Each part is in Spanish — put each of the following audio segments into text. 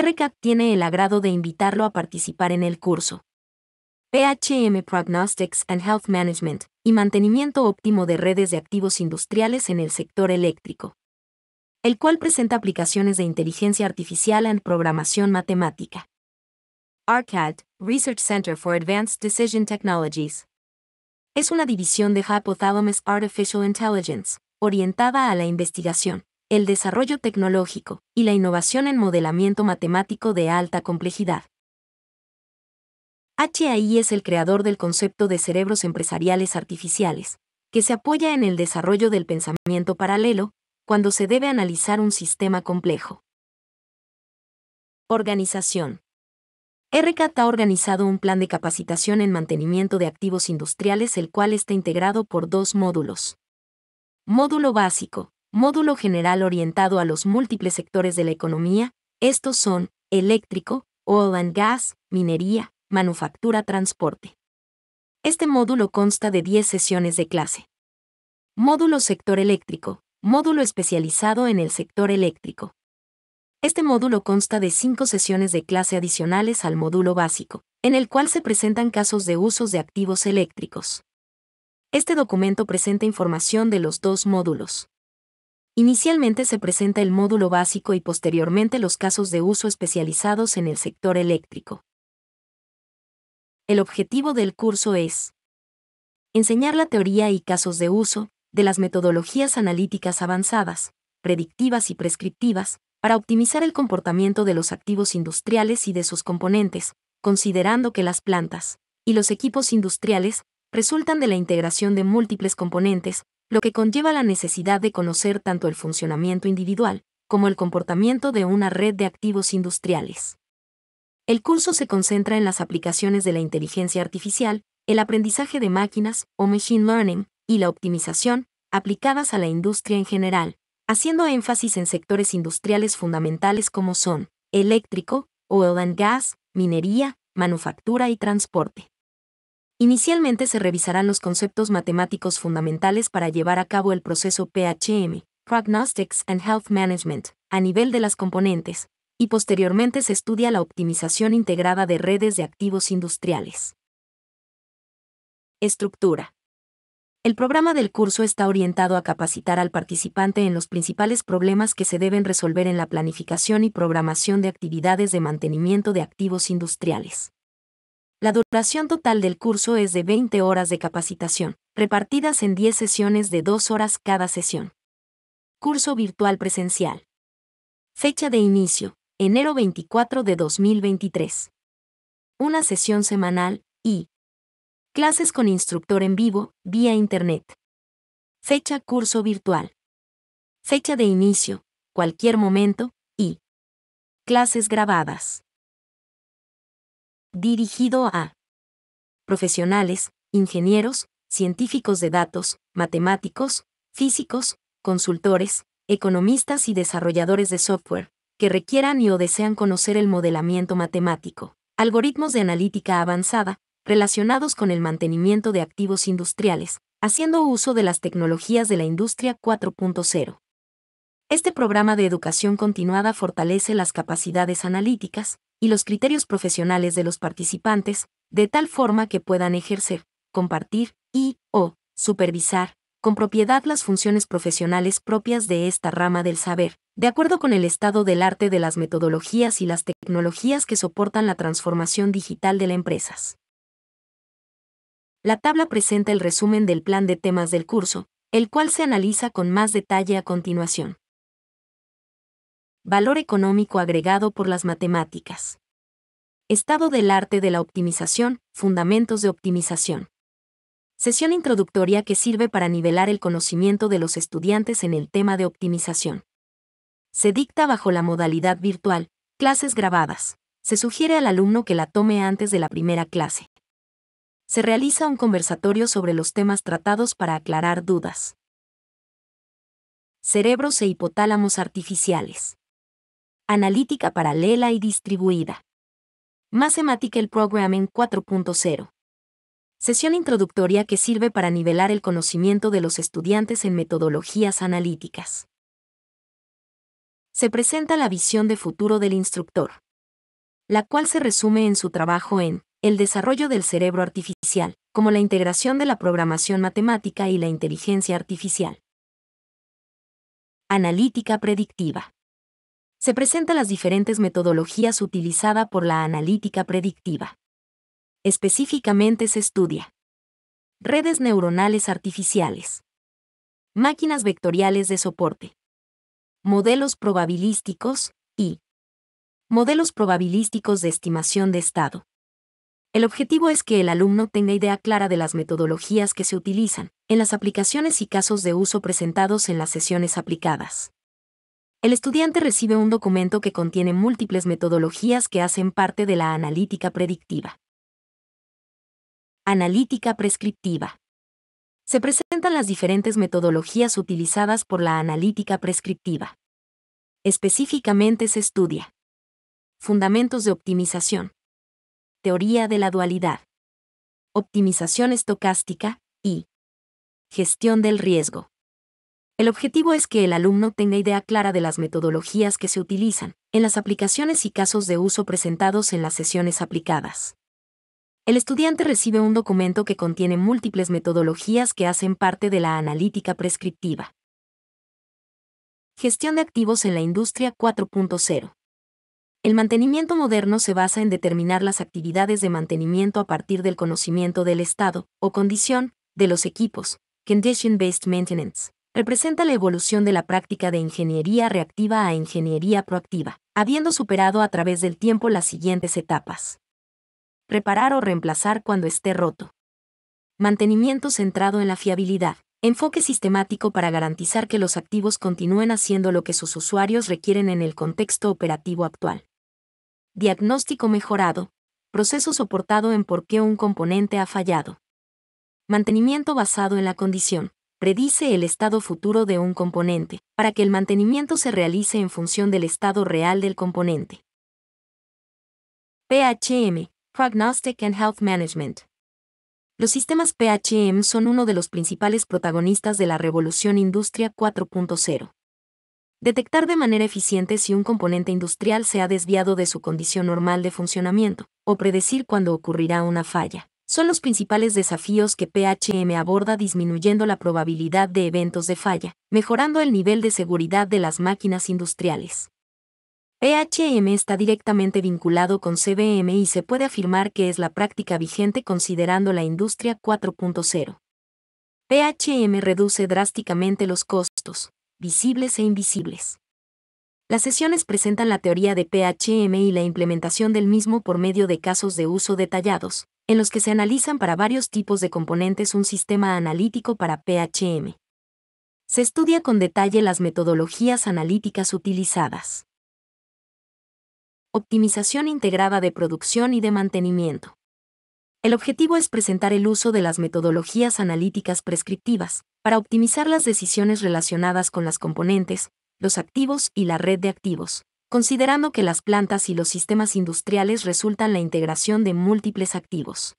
RCAT tiene el agrado de invitarlo a participar en el curso. PHM Prognostics and Health Management y mantenimiento óptimo de redes de activos industriales en el sector eléctrico, el cual presenta aplicaciones de inteligencia artificial en programación matemática. RCAT Research Center for Advanced Decision Technologies. Es una división de Hypothalamus Artificial Intelligence, orientada a la investigación, el desarrollo tecnológico y la innovación en modelamiento matemático de alta complejidad. HAI es el creador del concepto de cerebros empresariales artificiales, que se apoya en el desarrollo del pensamiento paralelo cuando se debe analizar un sistema complejo. Organización. RCAT ha organizado un plan de capacitación en mantenimiento de activos industriales el cual está integrado por dos módulos. Módulo básico, módulo general orientado a los múltiples sectores de la economía, estos son eléctrico, oil and gas, minería, manufactura, transporte. Este módulo consta de 10 sesiones de clase. Módulo sector eléctrico, módulo especializado en el sector eléctrico. Este módulo consta de 5 sesiones de clase adicionales al módulo básico, en el cual se presentan casos de usos de activos eléctricos. Este documento presenta información de los dos módulos. Inicialmente se presenta el módulo básico y posteriormente los casos de uso especializados en el sector eléctrico. El objetivo del curso es enseñar la teoría y casos de uso de las metodologías analíticas avanzadas, predictivas y prescriptivas, para optimizar el comportamiento de los activos industriales y de sus componentes, considerando que las plantas y los equipos industriales resultan de la integración de múltiples componentes, lo que conlleva la necesidad de conocer tanto el funcionamiento individual como el comportamiento de una red de activos industriales. El curso se concentra en las aplicaciones de la inteligencia artificial, el aprendizaje de máquinas o machine learning y la optimización aplicadas a la industria en general, haciendo énfasis en sectores industriales fundamentales como son eléctrico, oil and gas, minería, manufactura y transporte. Inicialmente se revisarán los conceptos matemáticos fundamentales para llevar a cabo el proceso PHM, Prognostics and Health Management, a nivel de las componentes, y posteriormente se estudia la optimización integrada de redes de activos industriales. Estructura. El programa del curso está orientado a capacitar al participante en los principales problemas que se deben resolver en la planificación y programación de actividades de mantenimiento de activos industriales. La duración total del curso es de 20 horas de capacitación, repartidas en 10 sesiones de 2 horas cada sesión. Curso virtual presencial. Fecha de inicio, enero 24 de 2023. Una sesión semanal y clases con instructor en vivo, vía Internet. Fecha curso virtual. Fecha de inicio, cualquier momento y clases grabadas. Dirigido a profesionales, ingenieros, científicos de datos, matemáticos, físicos, consultores, economistas y desarrolladores de software, que requieran y o desean conocer el modelamiento matemático, algoritmos de analítica avanzada, relacionados con el mantenimiento de activos industriales, haciendo uso de las tecnologías de la industria 4.0. Este programa de educación continuada fortalece las capacidades analíticas, y los criterios profesionales de los participantes, de tal forma que puedan ejercer, compartir y, o, supervisar, con propiedad las funciones profesionales propias de esta rama del saber, de acuerdo con el estado del arte de las metodologías y las tecnologías que soportan la transformación digital de las empresas. La tabla presenta el resumen del plan de temas del curso, el cual se analiza con más detalle a continuación valor económico agregado por las matemáticas. Estado del arte de la optimización, fundamentos de optimización. Sesión introductoria que sirve para nivelar el conocimiento de los estudiantes en el tema de optimización. Se dicta bajo la modalidad virtual, clases grabadas. Se sugiere al alumno que la tome antes de la primera clase. Se realiza un conversatorio sobre los temas tratados para aclarar dudas. Cerebros e hipotálamos artificiales analítica paralela y distribuida. Mathematical Programming 4.0. Sesión introductoria que sirve para nivelar el conocimiento de los estudiantes en metodologías analíticas. Se presenta la visión de futuro del instructor, la cual se resume en su trabajo en el desarrollo del cerebro artificial, como la integración de la programación matemática y la inteligencia artificial. Analítica predictiva se presenta las diferentes metodologías utilizadas por la analítica predictiva. Específicamente se estudia redes neuronales artificiales, máquinas vectoriales de soporte, modelos probabilísticos y modelos probabilísticos de estimación de estado. El objetivo es que el alumno tenga idea clara de las metodologías que se utilizan, en las aplicaciones y casos de uso presentados en las sesiones aplicadas. El estudiante recibe un documento que contiene múltiples metodologías que hacen parte de la analítica predictiva. Analítica prescriptiva. Se presentan las diferentes metodologías utilizadas por la analítica prescriptiva. Específicamente se estudia. Fundamentos de optimización. Teoría de la dualidad. Optimización estocástica y gestión del riesgo. El objetivo es que el alumno tenga idea clara de las metodologías que se utilizan, en las aplicaciones y casos de uso presentados en las sesiones aplicadas. El estudiante recibe un documento que contiene múltiples metodologías que hacen parte de la analítica prescriptiva. Gestión de activos en la industria 4.0. El mantenimiento moderno se basa en determinar las actividades de mantenimiento a partir del conocimiento del estado, o condición, de los equipos, condition-based maintenance, representa la evolución de la práctica de ingeniería reactiva a ingeniería proactiva, habiendo superado a través del tiempo las siguientes etapas. Reparar o reemplazar cuando esté roto. Mantenimiento centrado en la fiabilidad. Enfoque sistemático para garantizar que los activos continúen haciendo lo que sus usuarios requieren en el contexto operativo actual. Diagnóstico mejorado. Proceso soportado en por qué un componente ha fallado. Mantenimiento basado en la condición predice el estado futuro de un componente, para que el mantenimiento se realice en función del estado real del componente. PHM, Prognostic and Health Management. Los sistemas PHM son uno de los principales protagonistas de la revolución industria 4.0. Detectar de manera eficiente si un componente industrial se ha desviado de su condición normal de funcionamiento, o predecir cuándo ocurrirá una falla son los principales desafíos que PHM aborda disminuyendo la probabilidad de eventos de falla, mejorando el nivel de seguridad de las máquinas industriales. PHM está directamente vinculado con CBM y se puede afirmar que es la práctica vigente considerando la industria 4.0. PHM reduce drásticamente los costos, visibles e invisibles. Las sesiones presentan la teoría de PHM y la implementación del mismo por medio de casos de uso detallados, en los que se analizan para varios tipos de componentes un sistema analítico para PHM. Se estudia con detalle las metodologías analíticas utilizadas. Optimización integrada de producción y de mantenimiento. El objetivo es presentar el uso de las metodologías analíticas prescriptivas para optimizar las decisiones relacionadas con las componentes, los activos y la red de activos, considerando que las plantas y los sistemas industriales resultan la integración de múltiples activos.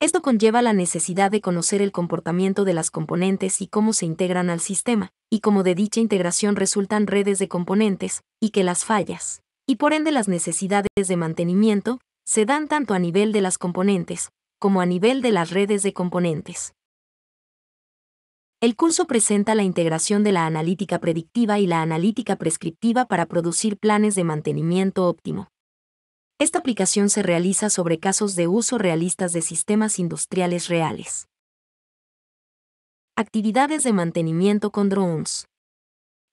Esto conlleva la necesidad de conocer el comportamiento de las componentes y cómo se integran al sistema, y cómo de dicha integración resultan redes de componentes, y que las fallas, y por ende las necesidades de mantenimiento, se dan tanto a nivel de las componentes, como a nivel de las redes de componentes. El curso presenta la integración de la analítica predictiva y la analítica prescriptiva para producir planes de mantenimiento óptimo. Esta aplicación se realiza sobre casos de uso realistas de sistemas industriales reales. Actividades de mantenimiento con drones.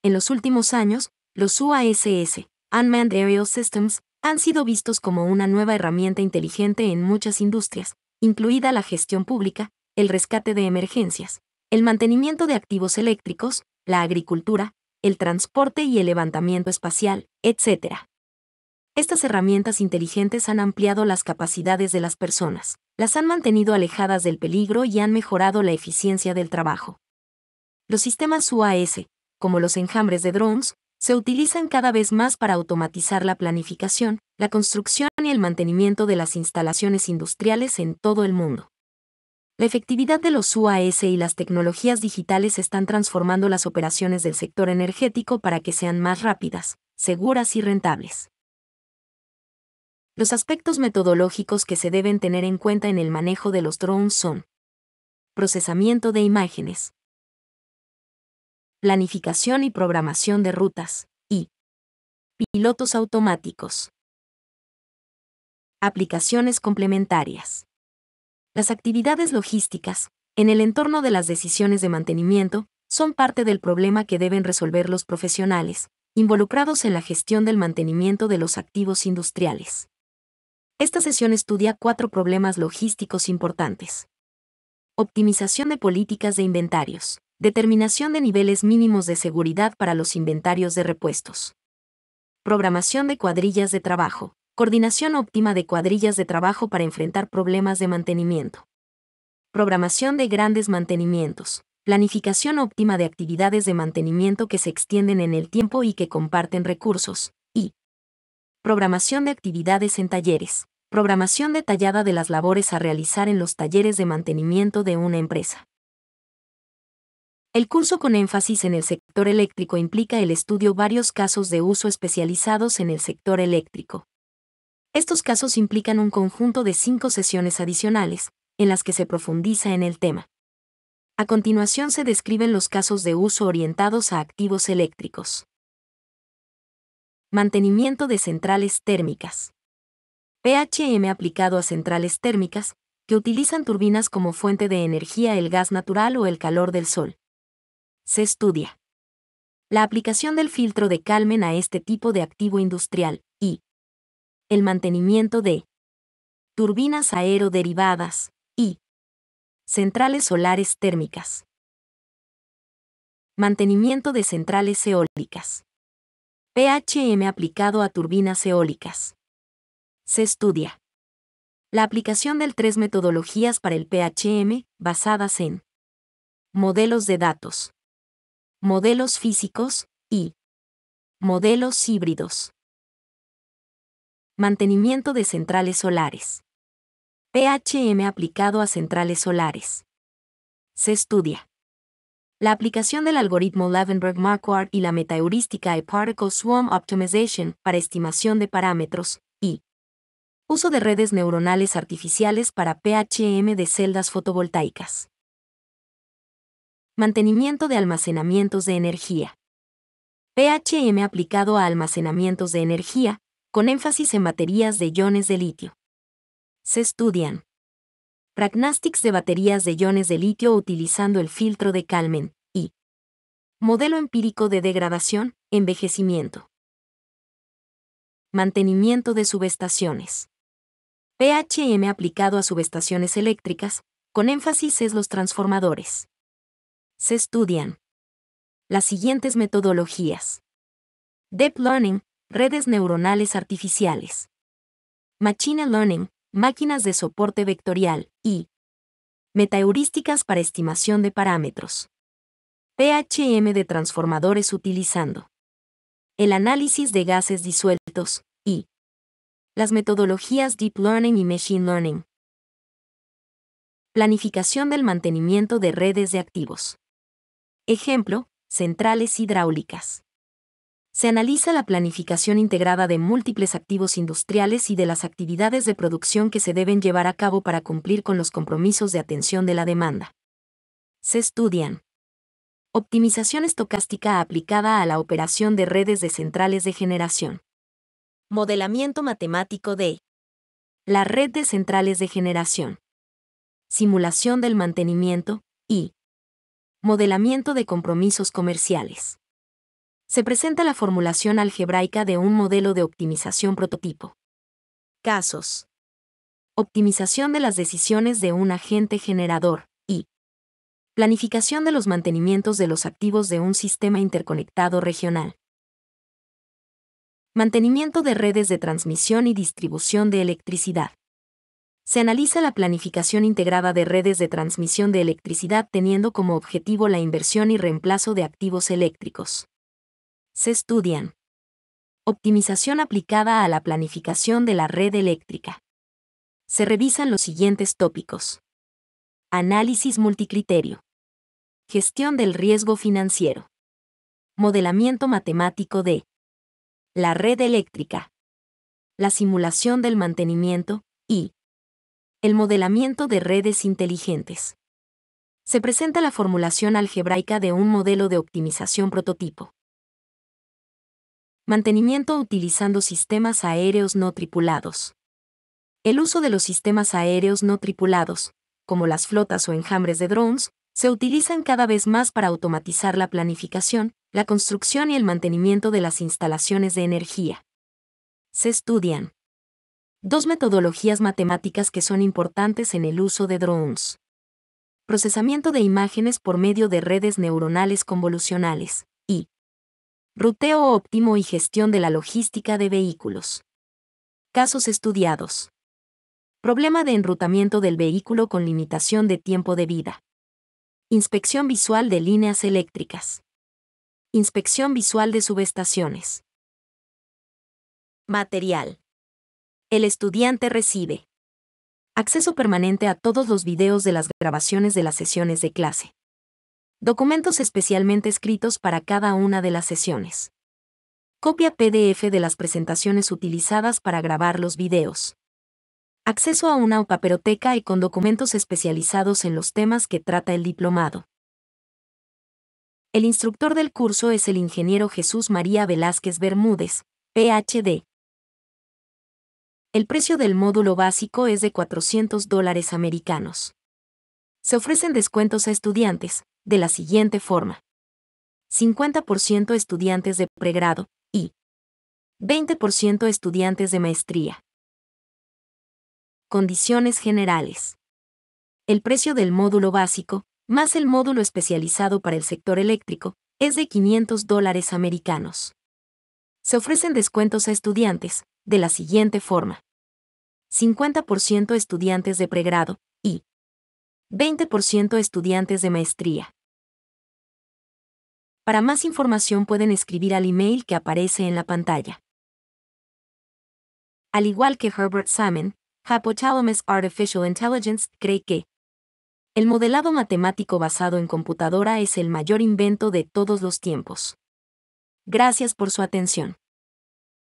En los últimos años, los UASS, Unmanned Aerial Systems, han sido vistos como una nueva herramienta inteligente en muchas industrias, incluida la gestión pública, el rescate de emergencias, el mantenimiento de activos eléctricos, la agricultura, el transporte y el levantamiento espacial, etc. Estas herramientas inteligentes han ampliado las capacidades de las personas, las han mantenido alejadas del peligro y han mejorado la eficiencia del trabajo. Los sistemas UAS, como los enjambres de drones, se utilizan cada vez más para automatizar la planificación, la construcción y el mantenimiento de las instalaciones industriales en todo el mundo. La efectividad de los UAS y las tecnologías digitales están transformando las operaciones del sector energético para que sean más rápidas, seguras y rentables. Los aspectos metodológicos que se deben tener en cuenta en el manejo de los drones son procesamiento de imágenes, planificación y programación de rutas, y pilotos automáticos. Aplicaciones complementarias. Las actividades logísticas, en el entorno de las decisiones de mantenimiento, son parte del problema que deben resolver los profesionales, involucrados en la gestión del mantenimiento de los activos industriales. Esta sesión estudia cuatro problemas logísticos importantes. Optimización de políticas de inventarios. Determinación de niveles mínimos de seguridad para los inventarios de repuestos. Programación de cuadrillas de trabajo. Coordinación óptima de cuadrillas de trabajo para enfrentar problemas de mantenimiento. Programación de grandes mantenimientos. Planificación óptima de actividades de mantenimiento que se extienden en el tiempo y que comparten recursos. Y programación de actividades en talleres. Programación detallada de las labores a realizar en los talleres de mantenimiento de una empresa. El curso con énfasis en el sector eléctrico implica el estudio varios casos de uso especializados en el sector eléctrico. Estos casos implican un conjunto de cinco sesiones adicionales, en las que se profundiza en el tema. A continuación se describen los casos de uso orientados a activos eléctricos. Mantenimiento de centrales térmicas. PHM aplicado a centrales térmicas, que utilizan turbinas como fuente de energía el gas natural o el calor del sol. Se estudia. La aplicación del filtro de Calmen a este tipo de activo industrial, el mantenimiento de turbinas aeroderivadas y centrales solares térmicas. Mantenimiento de centrales eólicas. PHM aplicado a turbinas eólicas. Se estudia la aplicación de tres metodologías para el PHM basadas en modelos de datos, modelos físicos y modelos híbridos. Mantenimiento de centrales solares. PHM aplicado a centrales solares. Se estudia. La aplicación del algoritmo levenberg marquardt y la metaheurística y Particle Swarm Optimization para estimación de parámetros, y uso de redes neuronales artificiales para PHM de celdas fotovoltaicas. Mantenimiento de almacenamientos de energía. PHM aplicado a almacenamientos de energía, con énfasis en baterías de iones de litio. Se estudian pragnastics de baterías de iones de litio utilizando el filtro de Calmen y modelo empírico de degradación, envejecimiento. Mantenimiento de subestaciones. PHM aplicado a subestaciones eléctricas, con énfasis en los transformadores. Se estudian las siguientes metodologías. Deep Learning, redes neuronales artificiales. Machine Learning, máquinas de soporte vectorial y metaheurísticas para estimación de parámetros. PHM de transformadores utilizando el análisis de gases disueltos y las metodologías Deep Learning y Machine Learning. Planificación del mantenimiento de redes de activos. Ejemplo, centrales hidráulicas se analiza la planificación integrada de múltiples activos industriales y de las actividades de producción que se deben llevar a cabo para cumplir con los compromisos de atención de la demanda. Se estudian. Optimización estocástica aplicada a la operación de redes de centrales de generación. Modelamiento matemático de la red de centrales de generación. Simulación del mantenimiento y modelamiento de compromisos comerciales se presenta la formulación algebraica de un modelo de optimización prototipo. Casos. Optimización de las decisiones de un agente generador y planificación de los mantenimientos de los activos de un sistema interconectado regional. Mantenimiento de redes de transmisión y distribución de electricidad. Se analiza la planificación integrada de redes de transmisión de electricidad teniendo como objetivo la inversión y reemplazo de activos eléctricos se estudian. Optimización aplicada a la planificación de la red eléctrica. Se revisan los siguientes tópicos. Análisis multicriterio. Gestión del riesgo financiero. Modelamiento matemático de la red eléctrica. La simulación del mantenimiento y el modelamiento de redes inteligentes. Se presenta la formulación algebraica de un modelo de optimización prototipo mantenimiento utilizando sistemas aéreos no tripulados. El uso de los sistemas aéreos no tripulados, como las flotas o enjambres de drones, se utilizan cada vez más para automatizar la planificación, la construcción y el mantenimiento de las instalaciones de energía. Se estudian dos metodologías matemáticas que son importantes en el uso de drones. Procesamiento de imágenes por medio de redes neuronales convolucionales. Ruteo óptimo y gestión de la logística de vehículos. Casos estudiados. Problema de enrutamiento del vehículo con limitación de tiempo de vida. Inspección visual de líneas eléctricas. Inspección visual de subestaciones. Material. El estudiante recibe acceso permanente a todos los videos de las grabaciones de las sesiones de clase documentos especialmente escritos para cada una de las sesiones. Copia PDF de las presentaciones utilizadas para grabar los videos. Acceso a una paperoteca y con documentos especializados en los temas que trata el diplomado. El instructor del curso es el ingeniero Jesús María Velázquez Bermúdez, PhD. El precio del módulo básico es de 400 dólares americanos. Se ofrecen descuentos a estudiantes, de la siguiente forma. 50% estudiantes de pregrado y 20% estudiantes de maestría. Condiciones generales. El precio del módulo básico, más el módulo especializado para el sector eléctrico, es de 500 dólares americanos. Se ofrecen descuentos a estudiantes, de la siguiente forma. 50% estudiantes de pregrado y 20% estudiantes de maestría. Para más información pueden escribir al email que aparece en la pantalla. Al igual que Herbert Simon, Hypothalamus Artificial Intelligence cree que el modelado matemático basado en computadora es el mayor invento de todos los tiempos. Gracias por su atención.